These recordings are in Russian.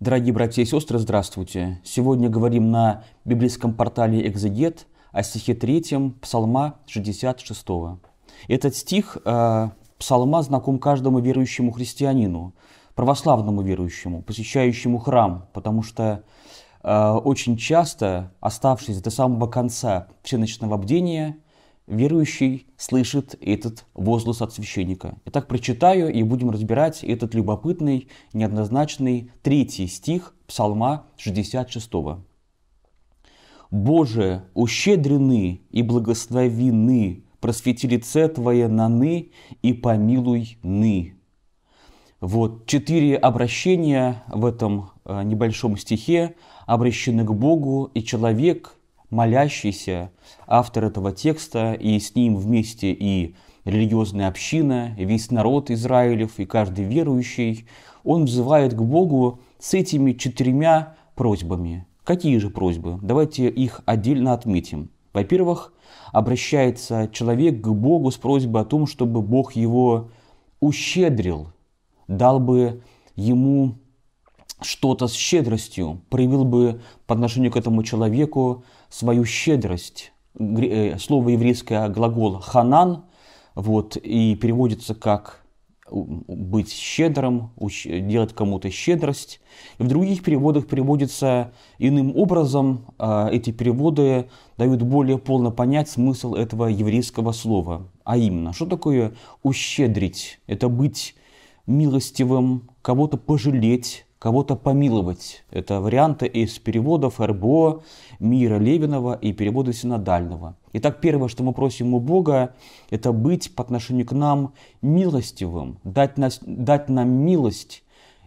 Дорогие братья и сестры, здравствуйте! Сегодня говорим на библейском портале «Экзегет» о стихе 3 Псалма 66. Этот стих э, Псалма знаком каждому верующему христианину, православному верующему, посещающему храм, потому что э, очень часто, оставшись до самого конца всеночного бдения – верующий слышит этот возглас от священника. Итак, прочитаю и будем разбирать этот любопытный, неоднозначный третий стих Псалма 66. «Боже, ущедрены и благословены, просвети лице Твое наны и помилуй ны». Вот четыре обращения в этом э, небольшом стихе обращены к Богу, и человек – молящийся, автор этого текста, и с ним вместе и религиозная община, и весь народ Израилев, и каждый верующий, он взывает к Богу с этими четырьмя просьбами. Какие же просьбы? Давайте их отдельно отметим. Во-первых, обращается человек к Богу с просьбой о том, чтобы Бог его ущедрил, дал бы ему что-то с щедростью, проявил бы по отношению к этому человеку свою щедрость. Э, слово еврейское а, глагол ханан, вот, и переводится как быть щедрым, делать кому-то щедрость. в других переводах переводится иным образом. А, эти переводы дают более полно понять смысл этого еврейского слова. А именно, что такое ущедрить? Это быть милостивым, кого-то пожалеть, кого-то помиловать. Это варианты из переводов РБО, Мира Левинова и перевода Синодального. Итак, первое, что мы просим у Бога, это быть по отношению к нам милостивым, дать, нас, дать нам милость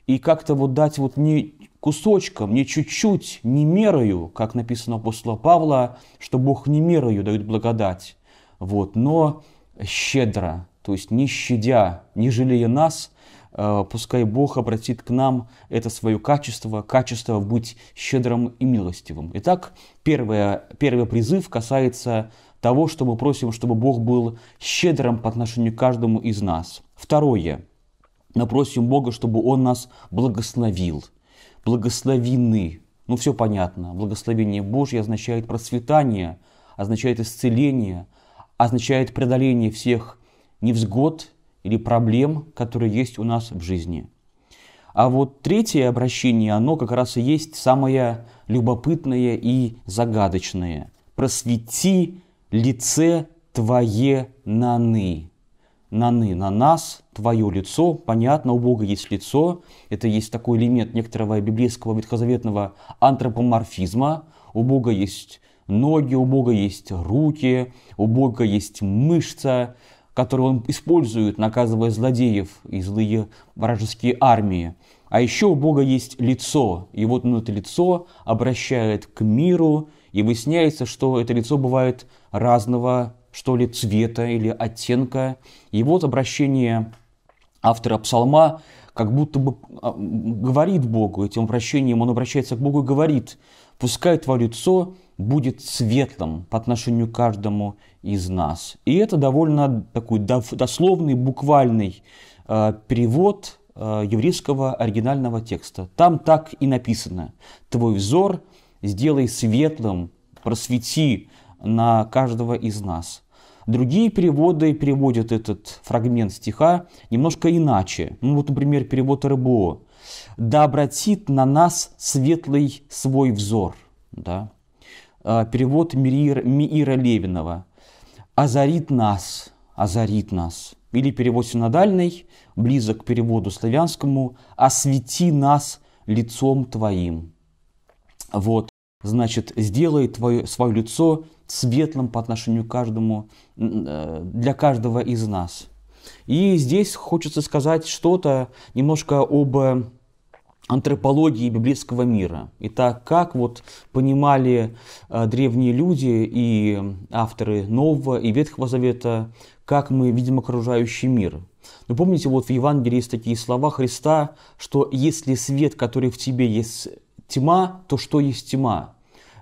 и как-то вот дать вот не кусочком, не чуть-чуть, не мерою, как написано у апостола Павла, что Бог не мерою дает благодать, вот, но щедро, то есть не щадя, не жалея нас, Э, пускай Бог обратит к нам это свое качество, качество быть щедрым и милостивым. Итак, первое, первый призыв касается того, что мы просим, чтобы Бог был щедрым по отношению к каждому из нас. Второе. Мы просим Бога, чтобы Он нас благословил. Благословены. Ну, все понятно. Благословение Божье означает процветание, означает исцеление, означает преодоление всех невзгод, или проблем, которые есть у нас в жизни. А вот третье обращение, оно как раз и есть самое любопытное и загадочное. «Просвети лице Твое наны». Наны на нас, Твое лицо. Понятно, у Бога есть лицо. Это есть такой элемент некоторого библейского ветхозаветного антропоморфизма. У Бога есть ноги, у Бога есть руки, у Бога есть мышца, которые он использует, наказывая злодеев и злые вражеские армии. А еще у Бога есть лицо, и вот он это лицо обращает к миру, и выясняется, что это лицо бывает разного, что ли, цвета или оттенка. И вот обращение автора псалма как будто бы а, говорит Богу этим обращением, он обращается к Богу и говорит, «Пускай Твое лицо будет светлым по отношению к каждому из нас. И это довольно такой дословный, буквальный э, перевод э, еврейского оригинального текста. Там так и написано. Твой взор сделай светлым, просвети на каждого из нас. Другие переводы переводят этот фрагмент стиха немножко иначе. Ну вот, например, перевод РБО. «Да обратит на нас светлый свой взор». Да? Э, перевод Миира, Миира Левинова. «Озарит нас, озарит нас». Или перевод синодальный, близок к переводу славянскому, «освети нас лицом Твоим». Вот, значит, сделай твое, свое лицо светлым по отношению к каждому, э, для каждого из нас. И здесь хочется сказать что-то немножко об э, антропологии библейского мира. Итак, как вот понимали э, древние люди и авторы Нового и Ветхого Завета, как мы видим окружающий мир. Но ну, помните, вот в Евангелии есть такие слова Христа, что если свет, который в тебе есть тьма, то что есть тьма?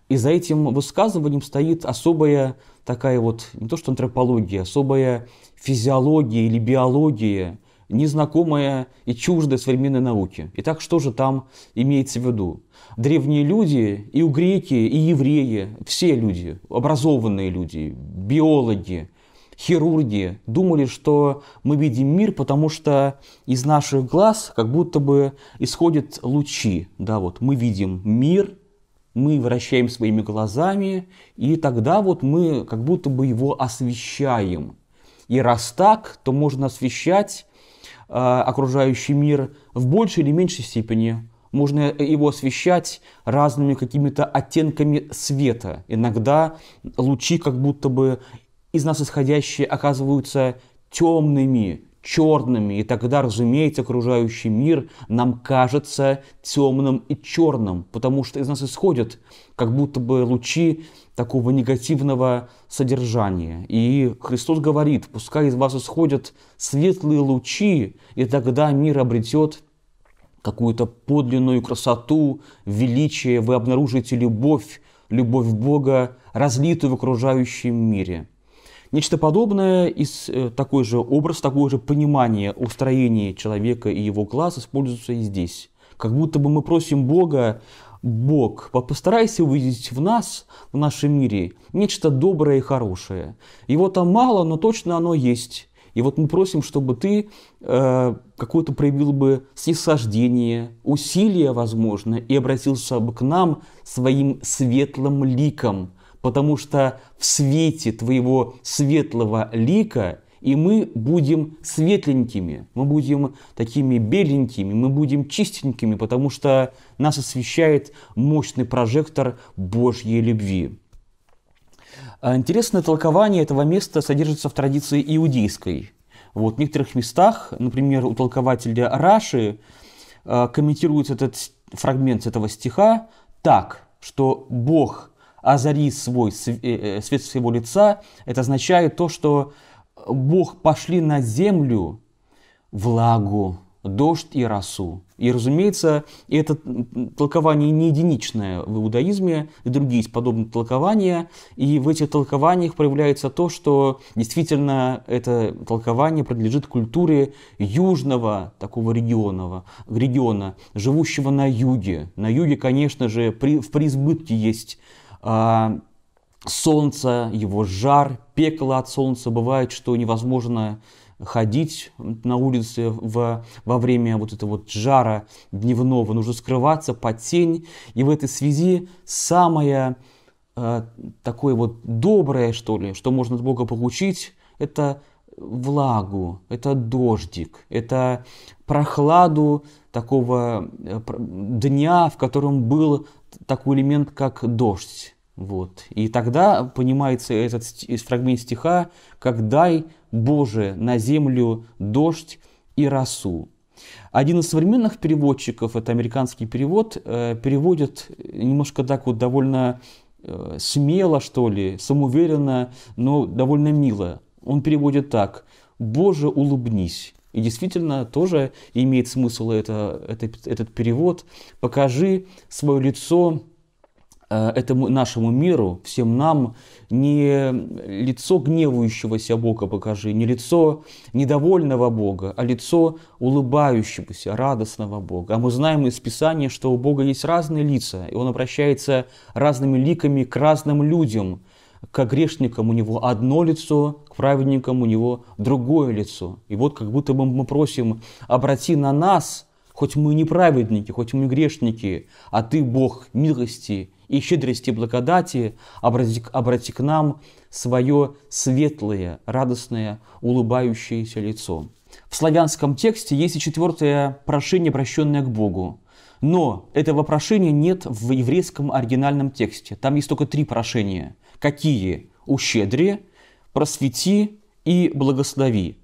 И за этим высказыванием стоит особая такая вот, не то что антропология, особая физиология или биология – незнакомое и чуждое современной науке. Итак, что же там имеется в виду? Древние люди, и у греки, и евреи, все люди, образованные люди, биологи, хирурги думали, что мы видим мир, потому что из наших глаз как будто бы исходят лучи. Да, вот мы видим мир, мы вращаем своими глазами, и тогда вот мы как будто бы его освещаем. И раз так, то можно освещать Э, окружающий мир в большей или меньшей степени. Можно его освещать разными какими-то оттенками света. Иногда лучи как будто бы из нас исходящие оказываются темными, черными, и тогда, разумеется, окружающий мир нам кажется темным и черным, потому что из нас исходят как будто бы лучи такого негативного содержания. И Христос говорит, пускай из вас исходят светлые лучи, и тогда мир обретет какую-то подлинную красоту, величие, вы обнаружите любовь, любовь Бога, разлитую в окружающем мире. Нечто подобное, из, э, такой же образ, такое же понимание о строении человека и его класс используется и здесь. Как будто бы мы просим Бога, Бог, постарайся увидеть в нас, в нашем мире, нечто доброе и хорошее. Его там мало, но точно оно есть. И вот мы просим, чтобы ты э, какое-то проявил бы снисхождение, усилие, возможно, и обратился бы к нам своим светлым ликом – потому что в свете твоего светлого лика и мы будем светленькими, мы будем такими беленькими, мы будем чистенькими, потому что нас освещает мощный прожектор Божьей любви. А, интересное толкование этого места содержится в традиции иудейской. Вот, в некоторых местах, например, у толкователя Раши, а, комментируется этот фрагмент этого стиха так, что Бог – озари свой, э, э, свет своего лица, это означает то, что Бог пошли на землю влагу, дождь и росу. И, разумеется, это толкование не единичное в иудаизме, и другие есть подобные толкования, и в этих толкованиях проявляется то, что действительно это толкование принадлежит культуре южного такого региона, региона живущего на юге. На юге, конечно же, при, в преизбытке есть а, солнца, его жар, пекло от солнца. Бывает, что невозможно ходить на улице в, во время вот этого вот жара дневного. Нужно скрываться под тень. И в этой связи самое э, такое вот доброе, что ли, что можно от Бога получить, это влагу, это дождик, это прохладу такого э, дня, в котором был такой элемент, как дождь. Вот. И тогда понимается этот э, фрагмент стиха, как «дай, Боже, на землю дождь и росу». Один из современных переводчиков, это американский перевод, э, переводит немножко так вот довольно смело, что ли, самоуверенно, но довольно мило он переводит так «Боже, улыбнись». И действительно тоже имеет смысл это, это, этот перевод. «Покажи свое лицо э, этому нашему миру, всем нам, не лицо гневающегося Бога покажи, не лицо недовольного Бога, а лицо улыбающегося, радостного Бога. А мы знаем из Писания, что у Бога есть разные лица, и Он обращается разными ликами к разным людям к грешникам у него одно лицо, к праведникам у него другое лицо. И вот как будто бы мы просим, обрати на нас, хоть мы не праведники, хоть мы грешники, а ты, Бог, милости и щедрости и благодати, обрати, обрати к нам свое светлое, радостное, улыбающееся лицо. В славянском тексте есть и четвертое прошение, обращенное к Богу. Но этого прошения нет в еврейском оригинальном тексте. Там есть только три прошения какие? Ущедри, просвети и благослови.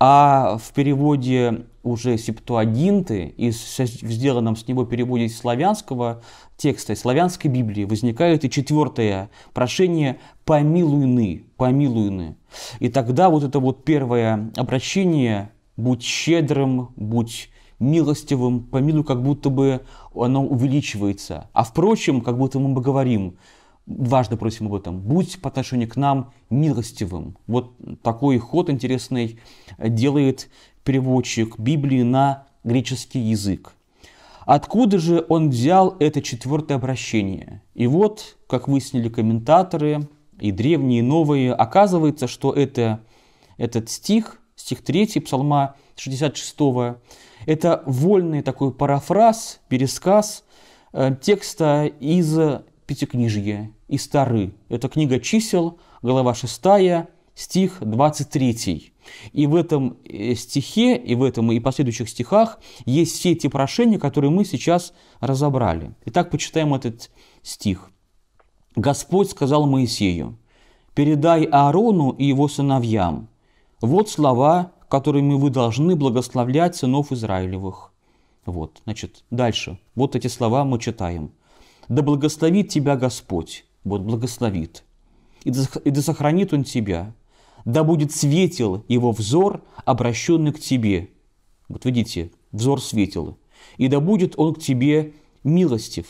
А в переводе уже септуагинты, и в сделанном с него переводе славянского текста, славянской Библии, возникает и четвертое прошение «помилуйны», «помилуйны». И тогда вот это вот первое обращение «будь щедрым», «будь милостивым», «помилуй», как будто бы оно увеличивается. А впрочем, как будто мы бы говорим – дважды просим об этом, будь по отношению к нам милостивым. Вот такой ход интересный э, делает переводчик Библии на греческий язык. Откуда же он взял это четвертое обращение? И вот, как выяснили комментаторы, и древние, и новые, оказывается, что это, этот стих, стих 3 псалма 66, это вольный такой парафраз, пересказ э, текста из Пятикнижье и Стары. Это книга чисел, глава 6, стих 23. И в этом э, стихе, и в этом и последующих стихах есть все эти прошения, которые мы сейчас разобрали. Итак, почитаем этот стих. «Господь сказал Моисею, передай Аарону и его сыновьям, вот слова, которыми вы должны благословлять сынов Израилевых». Вот, значит, дальше. Вот эти слова мы читаем. Да благословит тебя Господь, вот благословит, и да сохранит Он тебя, да будет светил его взор, обращенный к тебе. Вот видите, взор светил. И да будет он к тебе милостив,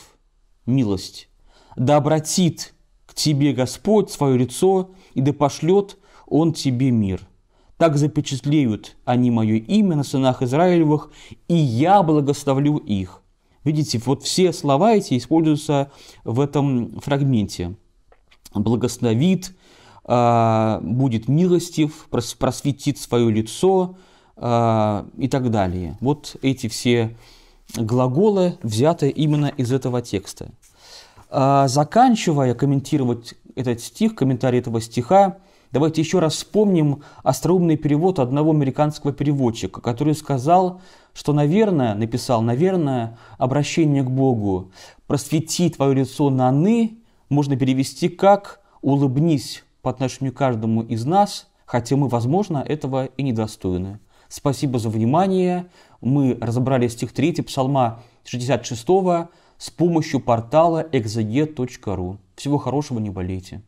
милость. Да обратит к тебе Господь свое лицо, и да пошлет он тебе мир. Так запечатлеют они мое имя на сынах Израилевых, и я благословлю их. Видите, вот все слова эти используются в этом фрагменте. «Благословит», а, «будет милостив», «просветит свое лицо» а, и так далее. Вот эти все глаголы взяты именно из этого текста. А, заканчивая комментировать этот стих, комментарий этого стиха, давайте еще раз вспомним остроумный перевод одного американского переводчика, который сказал, что, наверное, написал, наверное, обращение к Богу «просвети твое лицо на ны» можно перевести как «улыбнись по отношению к каждому из нас», хотя мы, возможно, этого и недостойны. Спасибо за внимание. Мы разобрали стих 3 псалма 66 с помощью портала exeget.ru. Всего хорошего, не болейте.